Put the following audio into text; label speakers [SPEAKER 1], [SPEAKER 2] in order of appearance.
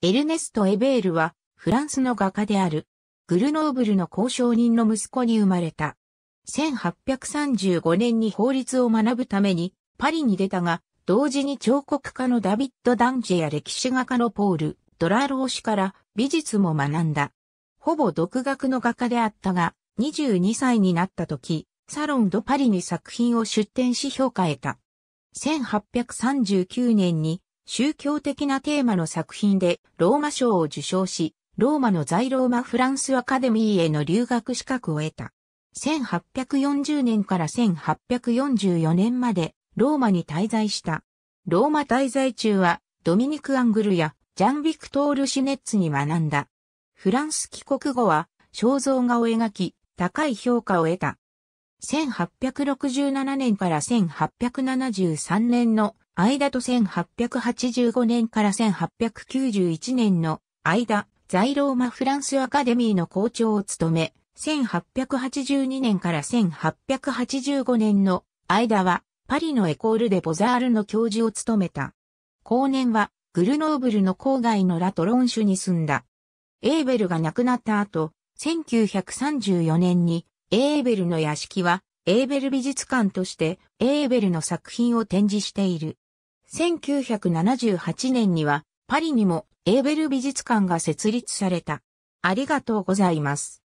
[SPEAKER 1] エルネスト・エベールは、フランスの画家である、グルノーブルの交渉人の息子に生まれた。1835年に法律を学ぶために、パリに出たが、同時に彫刻家のダビッド・ダンジェや歴史画家のポール、ドラロー氏から美術も学んだ。ほぼ独学の画家であったが、22歳になった時、サロン・ド・パリに作品を出展し評価得た。1839年に宗教的なテーマの作品でローマ賞を受賞し、ローマの在ローマフランスアカデミーへの留学資格を得た。1840年から1844年までローマに滞在した。ローマ滞在中はドミニク・アングルやジャン・ビクトール・シネッツに学んだ。フランス帰国後は肖像画を描き、高い評価を得た。1867年から1873年の間と1885年から1891年の間、在ローマフランスアカデミーの校長を務め、1882年から1885年の間はパリのエコールデ・ボザールの教授を務めた。後年はグルノーブルの郊外のラトロン州に住んだ。エーベルが亡くなった後、1934年にエーベルの屋敷は、エーベル美術館として、エーベルの作品を展示している。1978年には、パリにもエーベル美術館が設立された。ありがとうございます。